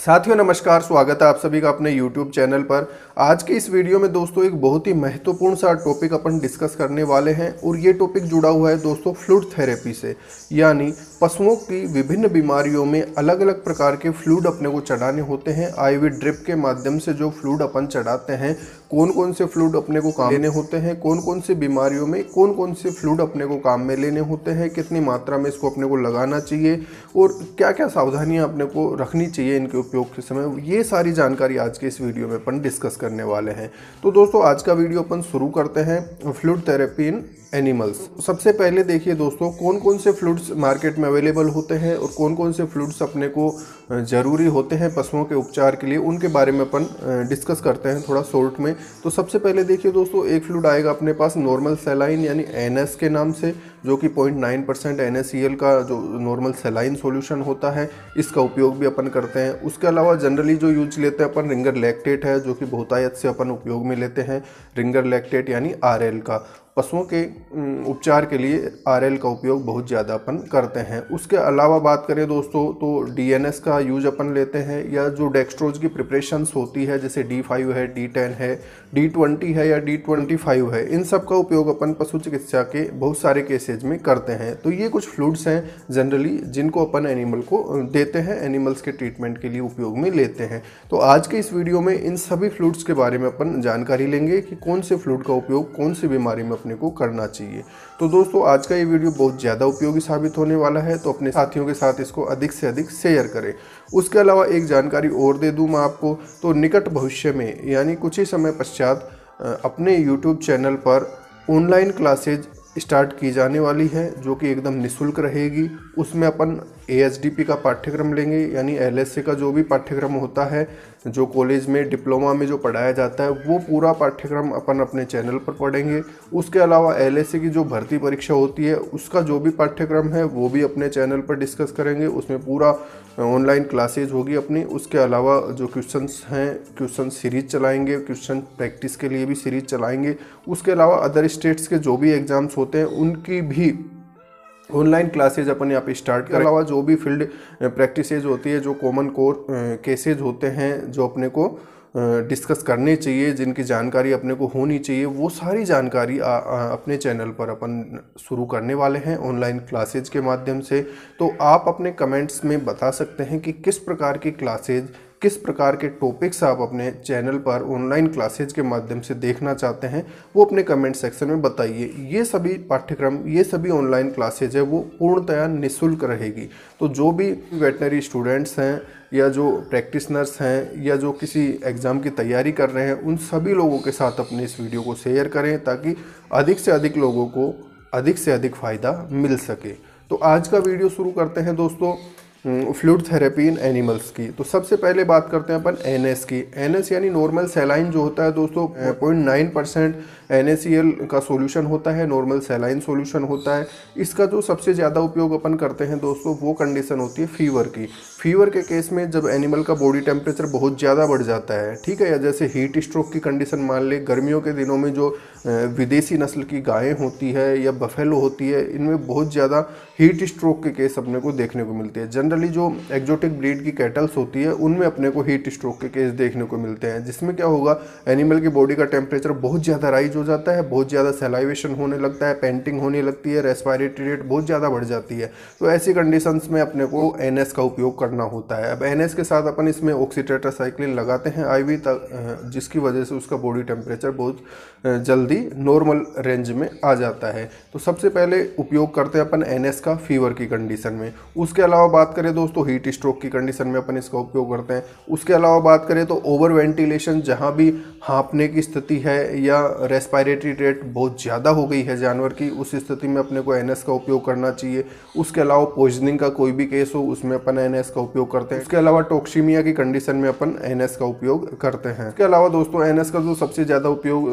साथियों नमस्कार स्वागत है आप सभी का अपने YouTube चैनल पर आज के इस वीडियो में दोस्तों एक बहुत ही महत्वपूर्ण सा टॉपिक अपन डिस्कस करने वाले हैं और ये टॉपिक जुड़ा हुआ है दोस्तों फ्लूड थेरेपी से यानी पशुओं की विभिन्न बीमारियों में अलग अलग प्रकार के फ्लूड अपने को चढ़ाने होते हैं आईवी ड्रिप के माध्यम से जो फ्लूड अपन चढ़ाते हैं कौन कौन से फ्लूड अपने को काम लेने होते हैं कौन कौन से बीमारियों में कौन कौन से फ्लूड अपने को काम में लेने होते हैं कितनी मात्रा में इसको अपने को लगाना चाहिए और क्या क्या सावधानियाँ अपने को रखनी चाहिए इनके उपयोग के समय ये सारी जानकारी आज के इस वीडियो में अपन डिस्कस करने वाले हैं तो दोस्तों आज का वीडियो अपन शुरू करते हैं फ्लूड थेरेपी इन एनिमल्स सबसे पहले देखिए दोस्तों कौन कौन से फ्लूड्स मार्केट में अवेलेबल होते हैं और कौन कौन से फ्लूड्स अपने को ज़रूरी होते हैं पशुओं के उपचार के लिए उनके बारे में अपन डिस्कस करते हैं थोड़ा शॉर्ट में तो सबसे पहले देखिए दोस्तों एक फ्लूड आएगा अपने पास नॉर्मल सेलाइन यानी एन के नाम से जो कि 0.9 परसेंट एन का जो नॉर्मल सेलाइन सॉल्यूशन होता है इसका उपयोग भी अपन करते हैं उसके अलावा जनरली जो यूज लेते हैं अपन रिंगर लैक्टेट है जो कि बहुतायत से अपन उपयोग में लेते हैं रिंगर लैक्टेट यानी आर का पशुओं के उपचार के लिए आर का उपयोग बहुत ज़्यादा अपन करते हैं उसके अलावा बात करें दोस्तों तो डी का यूज अपन लेते हैं या जो डेक्स्ट्रोज की प्रिपरेशंस होती है जैसे डी फाइव है डी टेन है डी ट्वेंटी है या डी ट्वेंटी फाइव है इन सब का उपयोग अपन पशु चिकित्सा के बहुत सारे केसेज में करते हैं तो ये कुछ फ्लूड्स हैं जनरली जिनको अपन एनिमल को देते हैं एनिमल्स के ट्रीटमेंट के लिए उपयोग में लेते हैं तो आज के इस वीडियो में इन सभी फ्लूड्स के बारे में अपन जानकारी लेंगे कि कौन से फ्लूड का उपयोग कौन सी बीमारी में अपने को करना चाहिए तो दोस्तों आज का ये वीडियो बहुत ज़्यादा उपयोगी साबित होने वाला है तो अपने साथियों के साथ इसको अधिक से अधिक शेयर करें उसके अलावा एक जानकारी और दे दूँ मैं आपको तो निकट भविष्य में यानी कुछ ही समय पश्चात अपने यूट्यूब चैनल पर ऑनलाइन क्लासेज स्टार्ट की जाने वाली है जो कि एकदम निशुल्क रहेगी उसमें अपन ए का पाठ्यक्रम लेंगे यानी एल का जो भी पाठ्यक्रम होता है जो कॉलेज में डिप्लोमा में जो पढ़ाया जाता है वो पूरा पाठ्यक्रम अपन अपने चैनल पर पढ़ेंगे उसके अलावा एल की जो भर्ती परीक्षा होती है उसका जो भी पाठ्यक्रम है वो भी अपने चैनल पर डिस्कस करेंगे उसमें पूरा ऑनलाइन क्लासेज होगी अपनी उसके अलावा जो क्वेश्चन हैं क्वेश्चन सीरीज चलाएंगे क्वेश्चन प्रैक्टिस के लिए भी सीरीज चलाएंगे उसके अलावा अदर स्टेट्स के जो भी एग्ज़ाम्स होते हैं उनकी भी ऑनलाइन क्लासेज अपन यहाँ पे स्टार्ट के अलावा जो भी फील्ड प्रैक्टिसेज होती है जो कॉमन कोर केसेज होते हैं जो अपने को डिस्कस करने चाहिए जिनकी जानकारी अपने को होनी चाहिए वो सारी जानकारी आ, आ, अपने चैनल पर अपन शुरू करने वाले हैं ऑनलाइन क्लासेज के माध्यम से तो आप अपने कमेंट्स में बता सकते हैं कि किस प्रकार की क्लासेज किस प्रकार के टॉपिक्स आप अपने चैनल पर ऑनलाइन क्लासेज के माध्यम से देखना चाहते हैं वो अपने कमेंट सेक्शन में बताइए ये सभी पाठ्यक्रम ये सभी ऑनलाइन क्लासेज है वो पूर्णतया निःशुल्क रहेगी तो जो भी वेटनरी स्टूडेंट्स हैं या जो प्रैक्टिसनर्स हैं या जो किसी एग्ज़ाम की तैयारी कर रहे हैं उन सभी लोगों के साथ अपने इस वीडियो को शेयर करें ताकि अधिक से अधिक लोगों को अधिक से अधिक फ़ायदा मिल सके तो आज का वीडियो शुरू करते हैं दोस्तों हम्म, फ्लूड थेरेपी इन एनिमल्स की तो सबसे पहले बात करते हैं अपन एन की एन यानी नॉर्मल सेलाइन जो होता है दोस्तों पॉइंट नाइन परसेंट एन का सोल्यूशन होता है नॉर्मल सेलाइन सोल्यूशन होता है इसका जो सबसे ज़्यादा उपयोग अपन करते हैं दोस्तों वो कंडीशन होती है फीवर की फीवर के केस में जब एनिमल का बॉडी टेम्परेचर बहुत ज़्यादा बढ़ जाता है ठीक है या जैसे हीट स्ट्रोक की कंडीशन मान ले गर्मियों के दिनों में जो विदेशी नस्ल की गायें होती है या बफेलो होती है इनमें बहुत ज़्यादा हीट स्ट्रोक के केस अपने को देखने को मिलते हैं जनरल जनरली जो एक्जोटिक ब्रीड की कैटल्स होती है उनमें अपने को हीट स्ट्रोक के केस देखने को मिलते हैं जिसमें क्या होगा एनिमल की बॉडी का टेम्परेचर बहुत ज़्यादा राइज हो जाता है बहुत ज़्यादा सेलाइवेशन होने लगता है पेंटिंग होने लगती है रेस्पायरेटरी रेट बहुत ज़्यादा बढ़ जाती है तो ऐसी कंडीशन में अपने को एन का उपयोग करना होता है अब एन के साथ अपन इसमें ऑक्सीटेट्रासाइक्लिन लगाते हैं आई जिसकी वजह से उसका बॉडी टेम्परेचर बहुत जल्दी नॉर्मल रेंज में आ जाता है तो सबसे पहले उपयोग करते हैं अपन एन का फीवर की कंडीशन में उसके अलावा बात करें करें दोस्तों हीट स्ट्रोक की कंडीशन में अपन इसका उपयोग करते हैं उसके अलावा बात करें तो ओवर वेंटिलेशन जहाँ भी हाँपने की स्थिति है या रेस्पायरेटरी रेट बहुत ज़्यादा हो गई है जानवर की उस स्थिति में अपने को एन का उपयोग करना चाहिए उसके अलावा पॉइजनिंग का कोई भी केस हो उसमें अपन एन का उपयोग करते हैं उसके अलावा टोक्सीमिया की कंडीशन में अपन एन का उपयोग करते हैं इसके अलावा दोस्तों एन का जो सबसे ज़्यादा उपयोग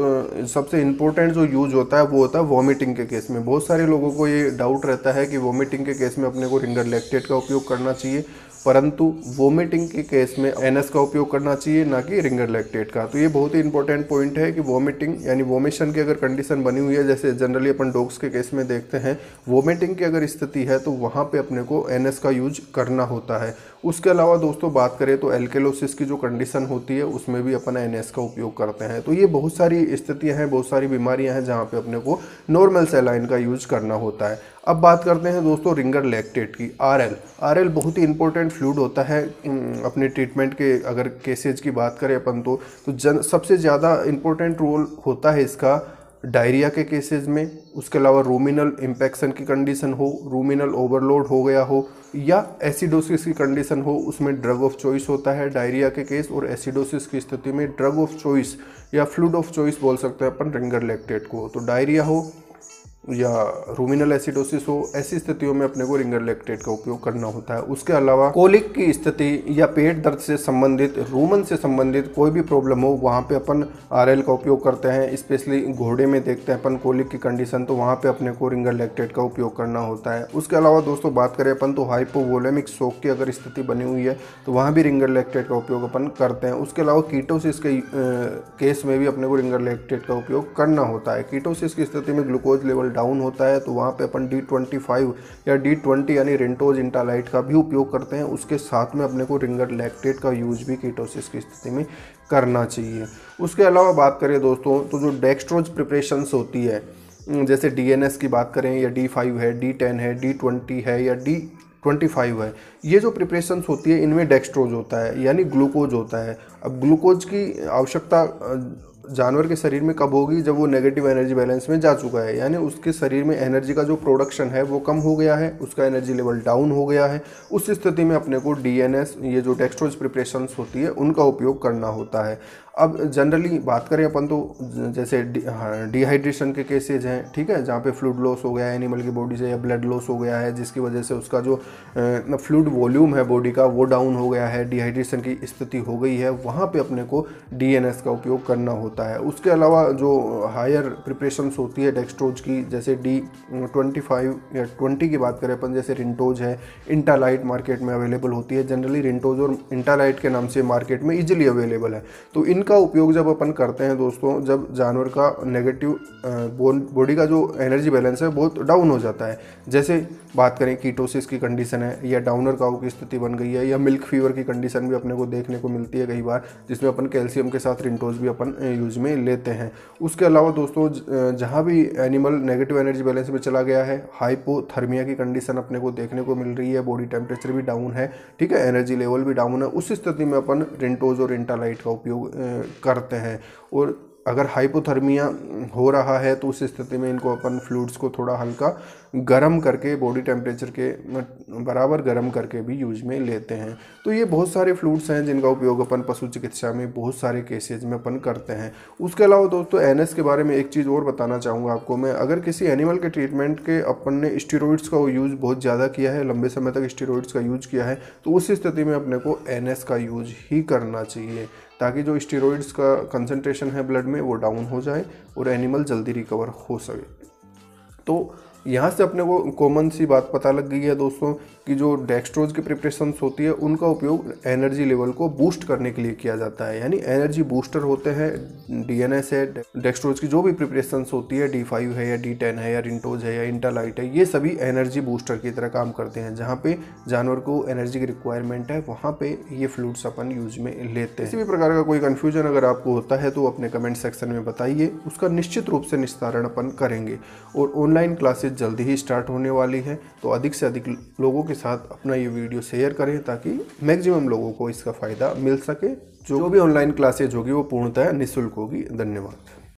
सबसे इंपॉर्टेंट जो यूज होता है वो होता है वॉमिटिंग के केस में बहुत सारे लोगों को ये डाउट रहता है कि वॉमिटिंग के केस में अपने को रिंगर लेक्टेट का उपयोग करना करना चाहिए परंतु वोमिटिंग के केस में एन का उपयोग करना चाहिए ना कि रिंगर लैक्टेट का तो ये बहुत ही इंपॉर्टेंट पॉइंट है कि वोमिटिंग यानी वोमेशन की अगर कंडीशन बनी हुई है जैसे जनरली अपन डॉग्स के केस में देखते हैं वोमिटिंग की अगर स्थिति है तो वहाँ पे अपने को एन का यूज करना होता है उसके अलावा दोस्तों बात करें तो एल्केलोसिस की जो कंडीशन होती है उसमें भी अपन एन का उपयोग करते हैं तो ये बहुत सारी स्थितियाँ हैं बहुत सारी बीमारियाँ हैं जहाँ पर अपने को नॉर्मल सेलाइन का यूज करना होता है अब बात करते हैं दोस्तों रिंगर लैक्टेट की आरएल आरएल बहुत ही इंपॉर्टेंट फ्लूड होता है अपने ट्रीटमेंट के अगर केसेज की बात करें अपन तो तो जन सबसे ज़्यादा इम्पोर्टेंट रोल होता है इसका डायरिया के केसेस में उसके अलावा रूमिनल इम्पेक्शन की कंडीशन हो रूमिनल ओवरलोड हो गया हो या एसिडोसिस की कंडीशन हो उसमें ड्रग ऑफ चॉइस होता है डायरिया के केस और एसिडोसिस की स्थिति में ड्रग ऑफ चॉइस या फ्लूड ऑफ चॉइस बोल सकते हैं अपन रिंगर लैक्टेट को तो डायरिया हो या रूमिनल एसिडोसिस हो ऐसी स्थितियों में अपने को रिंगर लेक्टेट का उपयोग करना होता है उसके अलावा कोलिक की स्थिति या पेट दर्द से संबंधित रूमन से संबंधित कोई भी प्रॉब्लम हो वहाँ पे अपन आर का उपयोग करते हैं स्पेशली घोड़े में देखते हैं अपन कोलिक की कंडीशन तो वहाँ पर अपने को रिंगर लेक्टेट का उपयोग करना होता है उसके अलावा दोस्तों बात करें अपन तो हाइपोवोलेमिक शोक की अगर स्थिति बनी हुई है तो वहाँ भी रिंगर लेक्टेट का उपयोग अपन करते हैं उसके अलावा कीटोसिस के केस में भी अपने को रिंगर लेक्टेट का उपयोग करना होता है कीटोसिस की स्थिति में ग्लूकोज लेवल डाउन होता है तो वहाँ पे अपन डी ट्वेंटी फाइव या डी ट्वेंटी यानी रेंटोज इंटालाइट का भी उपयोग करते हैं उसके साथ में अपने को रिंगर लैक्टेट का यूज भी कीटोसिस की स्थिति में करना चाहिए उसके अलावा बात करें दोस्तों तो जो डेक्स्ट्रोज प्रिपरेशंस होती है जैसे डी की बात करें या डी फाइव है डी टेन है डी ट्वेंटी है या डी ट्वेंटी फाइव है ये जो प्रिपरेशंस होती है इनमें डेक्स्ट्रोज होता है यानी ग्लूकोज होता है अब ग्लूकोज की आवश्यकता जानवर के शरीर में कब होगी जब वो नेगेटिव एनर्जी बैलेंस में जा चुका है यानी उसके शरीर में एनर्जी का जो प्रोडक्शन है वो कम हो गया है उसका एनर्जी लेवल डाउन हो गया है उस स्थिति में अपने को डी ये जो डेक्स्ट्रोज प्रिपरेशन होती है उनका उपयोग करना होता है अब जनरली बात करें अपन तो जैसे डिहाइड्रेशन के केसेज हैं ठीक है जहाँ पे फ्लूड लॉस हो गया है एनिमल की बॉडी से या ब्लड लॉस हो गया है जिसकी वजह से उसका जो फ्लूड वॉल्यूम है बॉडी का वो डाउन हो गया है डिहाइड्रेशन की स्थिति हो गई है वहाँ पे अपने को डीएनएस का उपयोग करना होता होता है उसके अलावा जो हायर प्रिपरेशंस होती है डेक्स्ट्रोज की जैसे डी ट्वेंटी फाइव या ट्वेंटी की बात करें अपन जैसे रिंटोज है इंटालाइट मार्केट में अवेलेबल होती है जनरली रिंटोज और इंटालाइट के नाम से मार्केट में इजिली अवेलेबल है तो इनका उपयोग जब अपन करते हैं दोस्तों जब जानवर का नेगेटिव बॉडी का जो एनर्जी बैलेंस है बहुत डाउन हो जाता है जैसे बात करें कीटोसिस की कंडीशन है या डाउनर काउ की स्थिति बन गई है या मिल्क फीवर की कंडीशन भी अपने को देखने को मिलती है कई बार जिसमें अपन कैल्शियम के साथ रिंटोज भी अपन यूज में लेते हैं उसके अलावा दोस्तों जहाँ भी एनिमल नेगेटिव एनर्जी बैलेंस में चला गया है हाइपोथर्मिया की कंडीशन अपने को देखने को मिल रही है बॉडी टेम्परेचर भी डाउन है ठीक है एनर्जी लेवल भी डाउन है उस स्थिति में अपन रिंटोज और इंटालाइट का उपयोग करते हैं और अगर हाइपोथर्मिया हो रहा है तो उस स्थिति में इनको अपन फ्लूड्स को थोड़ा हल्का गर्म करके बॉडी टेम्परेचर के बराबर गर्म करके भी यूज में लेते हैं तो ये बहुत सारे फ्लूड्स हैं जिनका उपयोग अपन पशु चिकित्सा में बहुत सारे केसेज में अपन करते हैं उसके अलावा दोस्तों एन के बारे में एक चीज़ और बताना चाहूँगा आपको मैं अगर किसी एनिमल के ट्रीटमेंट के अपन ने स्टीरोइड्स का यूज़ बहुत ज़्यादा किया है लंबे समय तक स्टीरोइड्स का यूज किया है तो उस स्थिति में अपने को एन का यूज ही करना चाहिए ताकि जो स्टेरॉइड्स का कंसनट्रेशन है ब्लड में वो डाउन हो जाए और एनिमल जल्दी रिकवर हो सके तो यहाँ से अपने को कॉमन सी बात पता लग गई है दोस्तों कि जो डेक्स्ट्रोज की प्रिपरेशंस होती है उनका उपयोग एनर्जी लेवल को बूस्ट करने के लिए किया जाता है यानी एनर्जी बूस्टर होते हैं डीएनएस है डेक्स्ट्रोज की जो भी प्रिपरेशंस होती है डी फाइव है या डी टेन है या रिंटोज है या इंटालाइट है ये सभी एनर्जी बूस्टर की तरह काम करते हैं जहाँ पे जानवर को एनर्जी की रिक्वायरमेंट है वहाँ पे ये फ्लूड्स अपन यूज में लेते हैं किसी भी प्रकार का कोई कन्फ्यूजन अगर आपको होता है तो अपने कमेंट सेक्शन में बताइए उसका निश्चित रूप से निस्तारण अपन करेंगे और ऑनलाइन क्लासेज जल्दी ही स्टार्ट होने वाली है तो अधिक से अधिक लोगों के साथ अपना ये वीडियो शेयर करें ताकि मैक्सिमम लोगों को इसका फ़ायदा मिल सके जो भी ऑनलाइन क्लासेज होगी वो पूर्णतः निःशुल्क होगी धन्यवाद